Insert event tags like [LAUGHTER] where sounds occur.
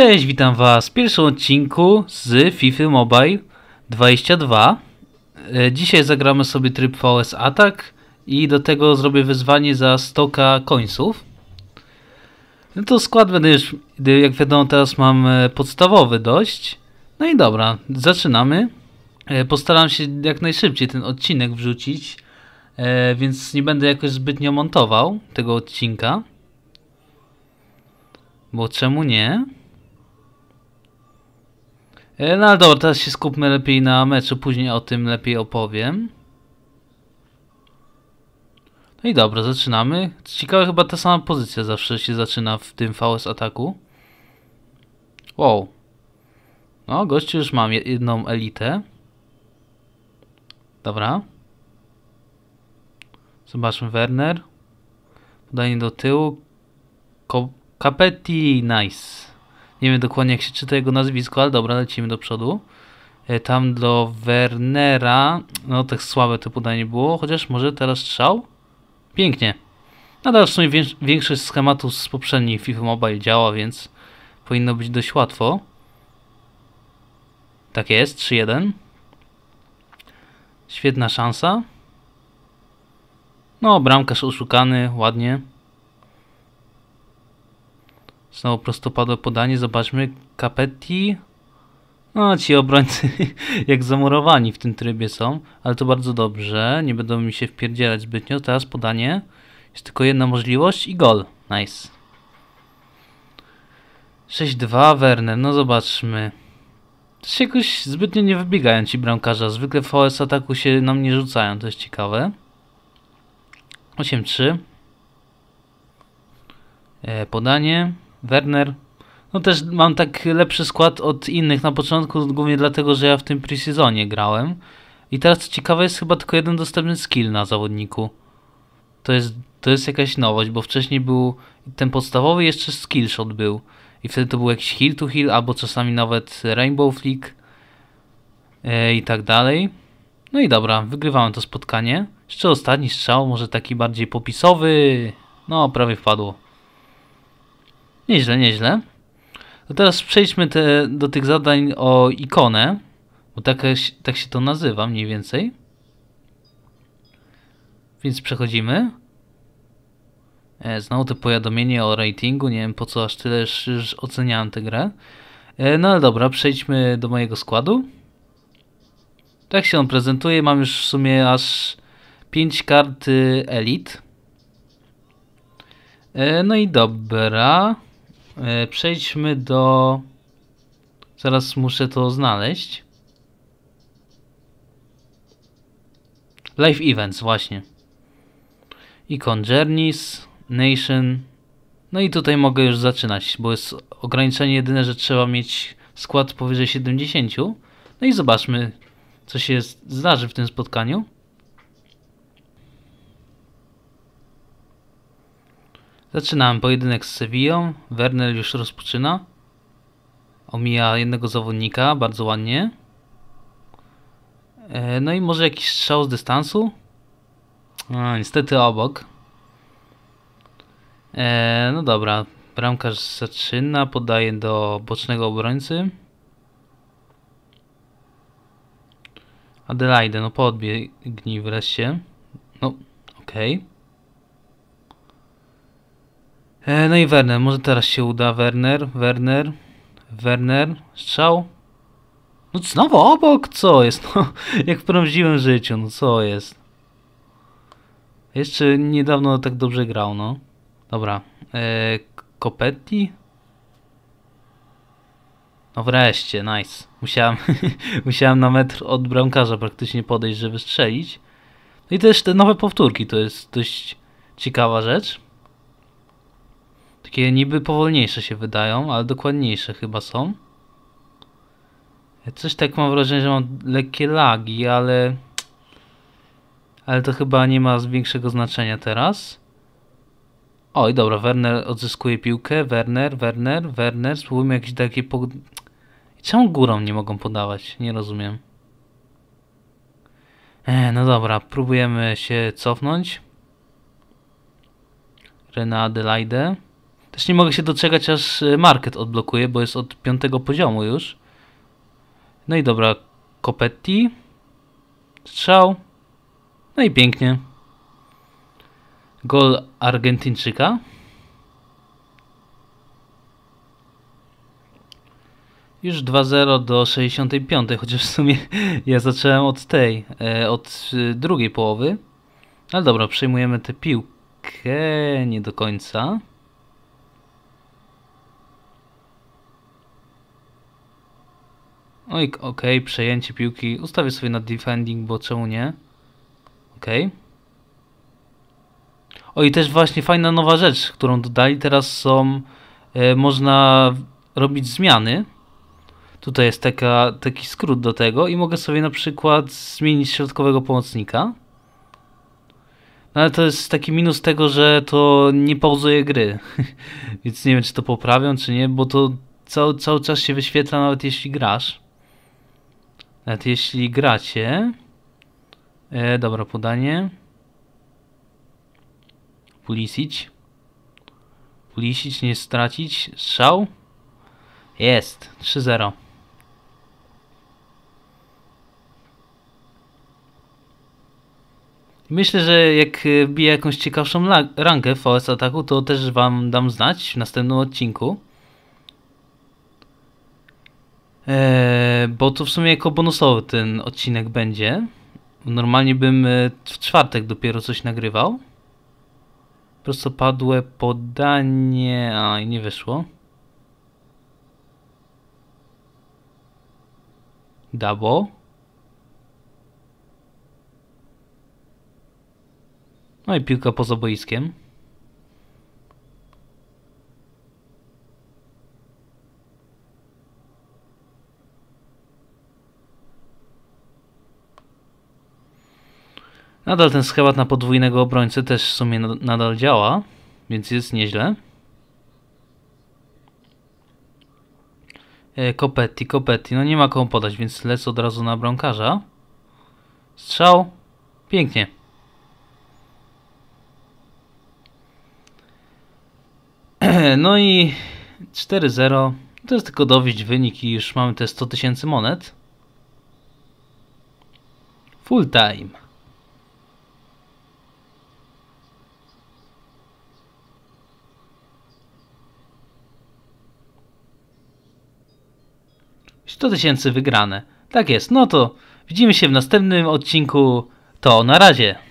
Cześć, witam Was w pierwszym odcinku z FIFA Mobile 22. E, dzisiaj zagramy sobie tryb VS Atak i do tego zrobię wyzwanie za 100 końców. No to skład będę już, jak wiadomo teraz mam e, podstawowy dość. No i dobra, zaczynamy. E, postaram się jak najszybciej ten odcinek wrzucić, więc nie będę jakoś zbytnio montował tego odcinka. Bo czemu nie? E, no ale dobra, teraz się skupmy lepiej na meczu, później o tym lepiej opowiem. No i dobra, zaczynamy. Ciekawe, chyba ta sama pozycja zawsze się zaczyna w tym VS ataku. Wow. No, gościu już mam jedną elitę. Dobra. Zobaczmy Werner. Podanie do tyłu. Capetti, nice nie wiem dokładnie jak się czyta jego nazwisko, ale dobra, lecimy do przodu. E, tam do Wernera, no tak słabe to podanie było, chociaż może teraz strzał? Pięknie. Nadal no, w sumie większość schematów z poprzedniej FIFA Mobile działa, więc powinno być dość łatwo. Tak jest, 3-1. Świetna szansa. No, bramkarz oszukany, ładnie. Znowu prostopadłe podanie, zobaczmy. Capetti. No, ci obrońcy [LAUGHS] jak zamurowani w tym trybie są, ale to bardzo dobrze. Nie będą mi się wpierdzielać zbytnio. Teraz podanie. Jest tylko jedna możliwość i gol. Nice. 6-2 Werner, no zobaczmy. To się jakoś zbytnio nie wybiegają ci bramkarza. Zwykle VS ataku się nam nie rzucają, to jest ciekawe. 8-3. E, podanie. Werner. No też mam tak lepszy skład od innych na początku, głównie dlatego, że ja w tym preseasonie grałem. I teraz co ciekawe jest chyba tylko jeden dostępny skill na zawodniku. To jest, to jest jakaś nowość, bo wcześniej był ten podstawowy jeszcze shot był. I wtedy to był jakiś heal to heal, albo czasami nawet rainbow flick yy, i tak dalej. No i dobra, wygrywałem to spotkanie. Jeszcze ostatni strzał, może taki bardziej popisowy. No, prawie wpadło. Nieźle, nieźle. To teraz przejdźmy te, do tych zadań o ikonę, bo tak, tak się to nazywa mniej więcej. Więc przechodzimy. E, znowu to powiadomienie o ratingu, nie wiem po co aż tyle już, już oceniałem tę grę. E, no ale dobra, przejdźmy do mojego składu. Tak się on prezentuje, mam już w sumie aż 5 kart y, Elite. no i dobra. E, przejdźmy do... Zaraz muszę to znaleźć. Live Events, właśnie. Icon Journeys, Nation. No i tutaj mogę już zaczynać, bo jest ograniczenie jedyne, że trzeba mieć skład powyżej 70. No i zobaczmy, co się zdarzy w tym spotkaniu. Zaczynamy pojedynek z Sevillą. Werner już rozpoczyna. Omija jednego zawodnika bardzo ładnie. E, no i może jakiś strzał z dystansu? A, no, niestety obok. E, no dobra, bramkarz zaczyna, podaje do bocznego obrońcy. Adelaide, no podbiegnij wreszcie. No, okej. Okay. E, no i Werner, może teraz się uda. Werner, Werner, Werner, strzał. No znowu obok, co jest? [LAUGHS] No, jak w prawdziwym życiu, no co jest? Jeszcze niedawno tak dobrze grał, no. Dobra, e, Kopetti? No wreszcie, nice. Musiałem, [LAUGHS] musiałem na metr od bramkarza praktycznie podejść, żeby strzelić. No i też te nowe powtórki, to jest dość ciekawa rzecz. Takie niby powolniejsze się wydają, ale dokładniejsze chyba są. Coś tak mam wrażenie, że mam lekkie lagi, ale... Ale to chyba nie ma większego znaczenia teraz. Oj, dobra, Werner odzyskuje piłkę. Werner, Werner, Werner. Spróbujmy jakieś takie... Po... Czemu górą nie mogą podawać? Nie rozumiem. E, no dobra, próbujemy się cofnąć. Rena Adelaide. Też nie mogę się doczekać, aż e, market odblokuje, bo jest od piątego poziomu już. No i dobra, Copetti. Strzał. No i pięknie. Gol Argentyńczyka. Już 2-0 do 65, chociaż w sumie [LAUGHS] ja zacząłem od tej, e, od e, drugiej połowy. Ale dobra, przejmujemy tę piłkę nie do końca. Oj, no ok, przejęcie piłki. Ustawię sobie na defending, bo czemu nie? Ok. O i też właśnie fajna nowa rzecz, którą dodali. Teraz są... E, można robić zmiany. Tutaj jest taka, taki skrót do tego i mogę sobie na przykład zmienić środkowego pomocnika. No ale to jest taki minus tego, że to nie pauzuje gry. [LAUGHS] Więc nie wiem, czy to poprawią, czy nie, bo to cały, cały czas się wyświetla, nawet jeśli grasz. Nawet jeśli gracie... E, dobra, podanie. Pulisić. Pulisić, nie stracić. Strzał. Jest. 3-0. Myślę, że jak e, wbiję jakąś ciekawszą rangę VS Ataku, to też Wam dam znać w następnym odcinku. E, bo to w sumie jako bonusowy ten odcinek będzie. Normalnie bym e, w czwartek dopiero coś nagrywał. Prostopadłe podanie... i nie wyszło. Dabo. No i piłka poza boiskiem. Nadal ten schemat na podwójnego obrońcę też w sumie nadal działa, więc jest nieźle. E, Kopetti, Kopetti, no nie ma komu podać, więc lecę od razu na bramkarza. Strzał, pięknie. [CLEARS THROAT] No i 4-0, to jest tylko dowieść wynik i już mamy te 100 tysięcy monet. Full time. 100 tysięcy wygrane. Tak jest, no to widzimy się w następnym odcinku. To na razie.